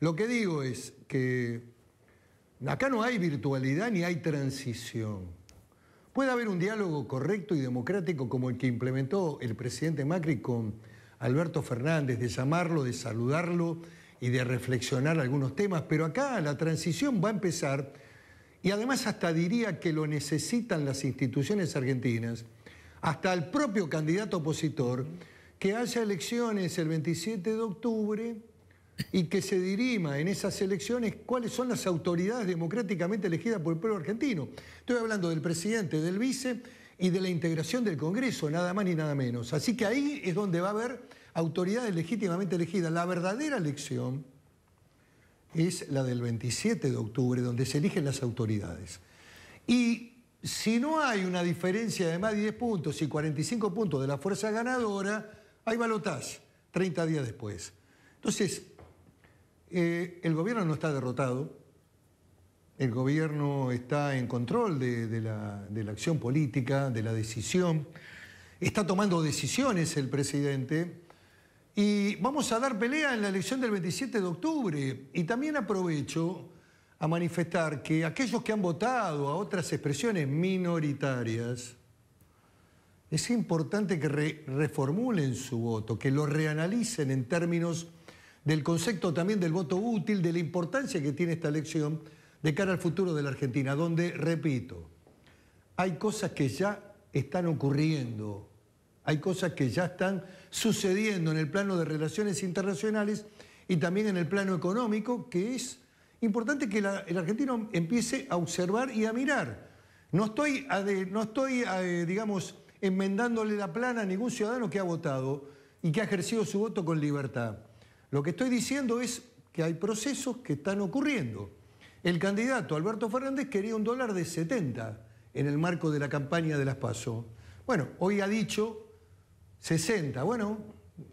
Lo que digo es que acá no hay virtualidad ni hay transición. Puede haber un diálogo correcto y democrático como el que implementó el presidente Macri con Alberto Fernández, de llamarlo, de saludarlo y de reflexionar algunos temas, pero acá la transición va a empezar y además hasta diría que lo necesitan las instituciones argentinas, hasta el propio candidato opositor, que haya elecciones el 27 de octubre y que se dirima en esas elecciones cuáles son las autoridades democráticamente elegidas por el pueblo argentino. Estoy hablando del presidente, del vice y de la integración del Congreso, nada más ni nada menos. Así que ahí es donde va a haber autoridades legítimamente elegidas. La verdadera elección es la del 27 de octubre, donde se eligen las autoridades. Y si no hay una diferencia de más de 10 puntos y 45 puntos de la fuerza ganadora, hay balotaje 30 días después. Entonces, eh, el gobierno no está derrotado, el gobierno está en control de, la, acción política, de la decisión, está tomando decisiones el presidente y vamos a dar pelea en la elección del 27 de octubre. Y también aprovecho a manifestar que aquellos que han votado a otras expresiones minoritarias, es importante que reformulen su voto, que lo reanalicen en términos del concepto también del voto útil, de la importancia que tiene esta elección de cara al futuro de la Argentina, donde, repito, hay cosas que ya están ocurriendo, hay cosas que ya están sucediendo en el plano de relaciones internacionales y también en el plano económico, que es importante que el argentino empiece a observar y a mirar. No estoy, no estoy eh, digamos, enmendándole la plana a ningún ciudadano que ha votado y que ha ejercido su voto con libertad. Lo que estoy diciendo es que hay procesos que están ocurriendo. El candidato Alberto Fernández quería un dólar de 70 en el marco de la campaña de las PASO. Bueno, hoy ha dicho 60. Bueno,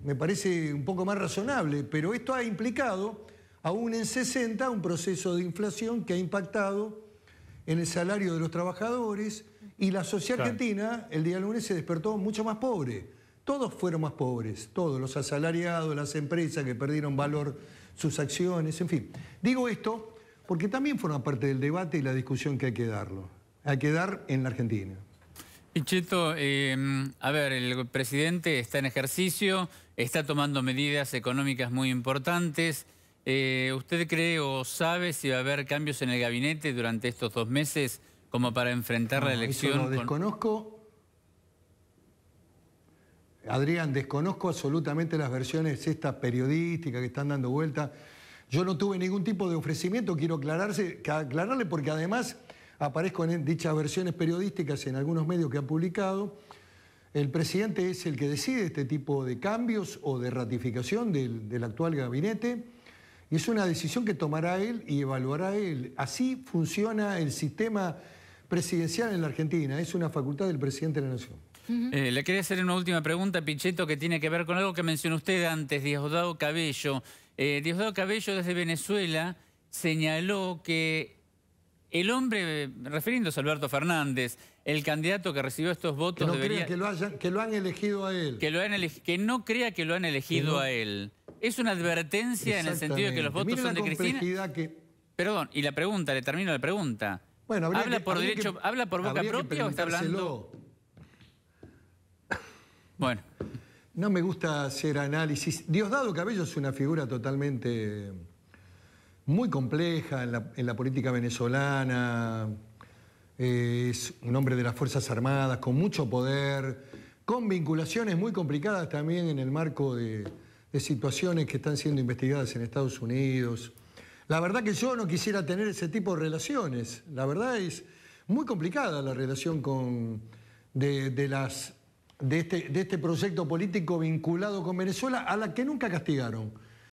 me parece un poco más razonable, pero esto ha implicado, aún en 60, un proceso de inflación que ha impactado en el salario de los trabajadores y la sociedad argentina el día lunes se despertó mucho más pobre todos fueron más pobres, todos, los asalariados, las empresas que perdieron valor sus acciones, en fin. Digo esto porque también forma parte del debate y la discusión que hay que darlo, hay que dar en la Argentina. Pichetto, em, a ver, el presidente está en ejercicio, está tomando medidas económicas muy importantes. Eh, ¿Usted cree o sabe si va a haber cambios en el gabinete durante estos dos meses como para enfrentar la elección? No lo desconozco Adrián, desconozco absolutamente las versiones estas periodísticas que están dando vuelta. Yo no tuve ningún tipo de ofrecimiento, quiero aclararse, aclararle porque además aparezco en dichas versiones periodísticas en algunos medios que ha publicado. El presidente es el que decide este tipo de cambios o de ratificación del actual gabinete y es una decisión que tomará él y evaluará él. Así funciona el sistema presidencial en la Argentina, es una facultad del presidente de la Nación. Eh, le quería hacer una última pregunta, Pichetto, que tiene que ver con algo que mencionó usted antes, Diosdado Cabello. Eh, Diosdado Cabello desde Venezuela señaló que el hombre, refiriéndose a Alberto Fernández, el candidato que recibió estos votos que no debería... Crea que, lo hayan, han elegido a él. Que, no crea que lo han elegido a él. Es una advertencia en el sentido de que los votos son de Cristina. Perdón, y la pregunta, le termino la pregunta. Bueno, ¿Habla, por derecho, ¿Habla por boca propia o está hablando...? Bueno. No me gusta hacer análisis. Diosdado Cabello es una figura totalmente muy compleja en la, política venezolana. Eh, es un hombre de las Fuerzas Armadas, con mucho poder, con vinculaciones muy complicadas también en el marco de, situaciones que están siendo investigadas en Estados Unidos. La verdad que yo no quisiera tener ese tipo de relaciones. La verdad es muy complicada la relación con, de las este, de este, proyecto político vinculado con Venezuela, a la que nunca castigaron.